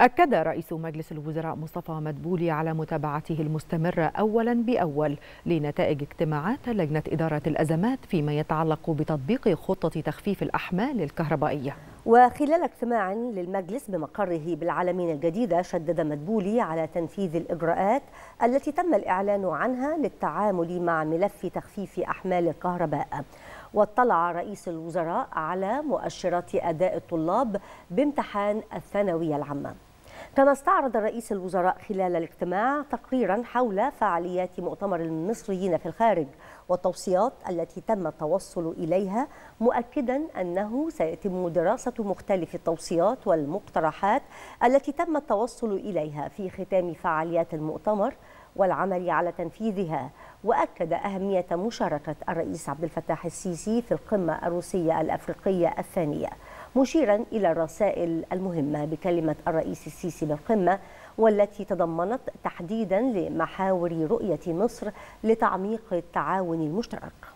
أكد رئيس مجلس الوزراء مصطفى مدبولي على متابعته المستمرة أولا بأول لنتائج اجتماعات لجنة إدارة الأزمات فيما يتعلق بتطبيق خطة تخفيف الأحمال الكهربائية وخلال اجتماع للمجلس بمقره بالعالمين الجديدة شدد مدبولي على تنفيذ الإجراءات التي تم الإعلان عنها للتعامل مع ملف تخفيف أحمال الكهرباء واطلع رئيس الوزراء على مؤشرات أداء الطلاب بامتحان الثانوية العامة كما استعرض رئيس الوزراء خلال الاجتماع تقريرا حول فعاليات مؤتمر المصريين في الخارج والتوصيات التي تم التوصل إليها مؤكدا أنه سيتم دراسة مختلف التوصيات والمقترحات التي تم التوصل إليها في ختام فعاليات المؤتمر والعمل على تنفيذها وأكد أهمية مشاركة الرئيس عبد الفتاح السيسي في القمة الروسية الأفريقية الثانية مشيرا إلى الرسائل المهمة بكلمة الرئيس السيسي بالقمة والتي تضمنت تحديدا لمحاور رؤية مصر لتعميق التعاون المشترك